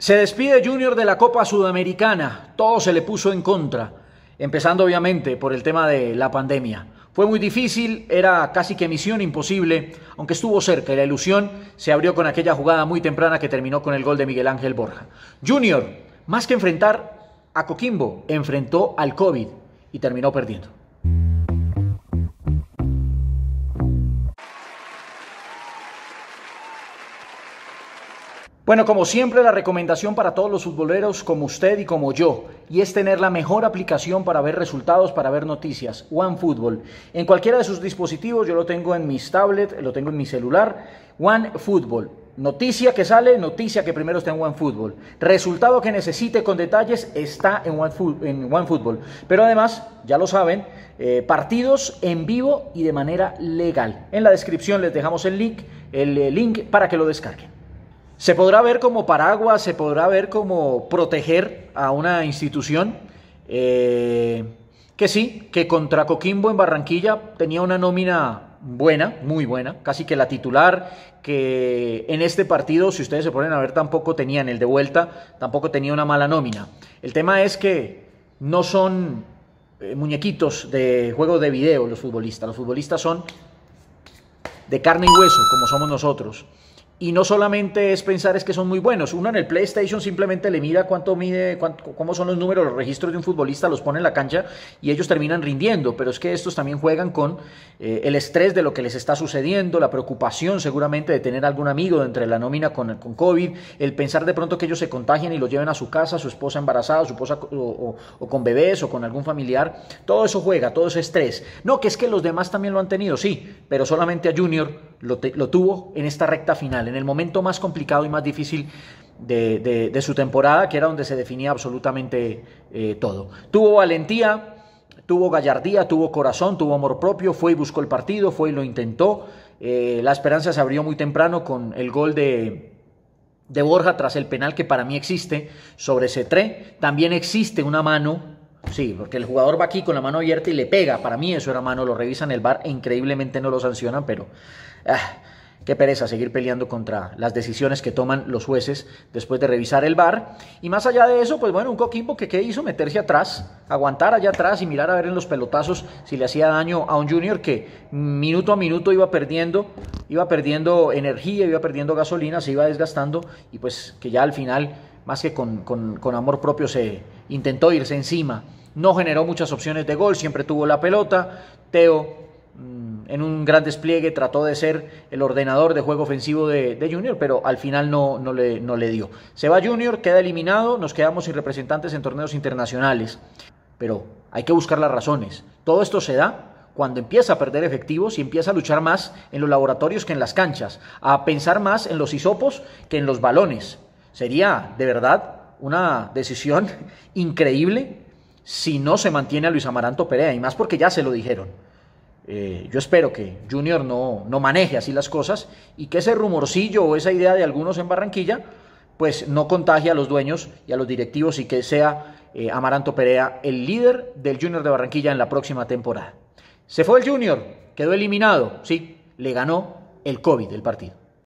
Se despide Junior de la Copa Sudamericana, todo se le puso en contra, empezando obviamente por el tema de la pandemia. Fue muy difícil, era casi que misión imposible, aunque estuvo cerca y la ilusión se abrió con aquella jugada muy temprana que terminó con el gol de Miguel Ángel Borja. Junior, más que enfrentar a Coquimbo, enfrentó al COVID y terminó perdiendo. Bueno, como siempre, la recomendación para todos los futboleros como usted y como yo, y es tener la mejor aplicación para ver resultados, para ver noticias, OneFootball. En cualquiera de sus dispositivos, yo lo tengo en mis tablet, lo tengo en mi celular, OneFootball. Noticia que sale, noticia que primero está en OneFootball. Resultado que necesite con detalles está en OneFootball. Pero además, ya lo saben, eh, partidos en vivo y de manera legal. En la descripción les dejamos el link, el eh, link para que lo descarguen. Se podrá ver como paraguas, se podrá ver como proteger a una institución eh, que sí, que contra Coquimbo en Barranquilla tenía una nómina buena, muy buena, casi que la titular, que en este partido, si ustedes se ponen a ver, tampoco tenían el de vuelta, tampoco tenía una mala nómina. El tema es que no son eh, muñequitos de juego de video los futbolistas, los futbolistas son de carne y hueso, como somos nosotros y no solamente es pensar es que son muy buenos. Uno en el PlayStation simplemente le mira cuánto mide, cómo son los números, los registros de un futbolista, los pone en la cancha y ellos terminan rindiendo. Pero es que estos también juegan con eh, el estrés de lo que les está sucediendo, la preocupación seguramente de tener algún amigo entre la nómina con, con COVID, el pensar de pronto que ellos se contagien y lo lleven a su casa, su esposa embarazada, su esposa o con bebés o con algún familiar. Todo eso juega, todo ese estrés. No, que es que los demás también lo han tenido, sí, pero solamente a Junior lo, tuvo en esta recta final, en el momento más complicado y más difícil de, su temporada, que era donde se definía absolutamente eh, todo. Tuvo valentía, tuvo gallardía, tuvo corazón, tuvo amor propio, fue y buscó el partido, fue y lo intentó. Eh, la esperanza se abrió muy temprano con el gol de, de Borja tras el penal que para mí existe sobre C3 También existe una mano Sí, porque el jugador va aquí con la mano abierta y le pega. Para mí eso era mano, lo revisan el bar, e increíblemente no lo sancionan, pero ah, qué pereza seguir peleando contra las decisiones que toman los jueces después de revisar el bar. Y más allá de eso, pues bueno, un coquimbo que qué hizo, meterse atrás, aguantar allá atrás y mirar a ver en los pelotazos si le hacía daño a un junior que minuto a minuto iba perdiendo, iba perdiendo energía, iba perdiendo gasolina, se iba desgastando y pues que ya al final, más que con amor propio, se intentó irse encima no generó muchas opciones de gol, siempre tuvo la pelota. Teo, mm, en un gran despliegue, trató de ser el ordenador de juego ofensivo de, Junior, pero al final no, no, le, no le dio. Se va Junior, queda eliminado, nos quedamos sin representantes en torneos internacionales. Pero hay que buscar las razones. Todo esto se da cuando empieza a perder efectivos y empieza a luchar más en los laboratorios que en las canchas, a pensar más en los hisopos que en los balones. Sería, de verdad, una decisión increíble si no se mantiene a Luis Amaranto Perea, y más porque ya se lo dijeron. Eh, yo espero que Junior no, no maneje así las cosas y que ese rumorcillo o esa idea de algunos en Barranquilla, pues no contagie a los dueños y a los directivos y que sea eh, Amaranto Perea el líder del Junior de Barranquilla en la próxima temporada. Se fue el Junior, quedó eliminado, sí, le ganó el COVID el partido.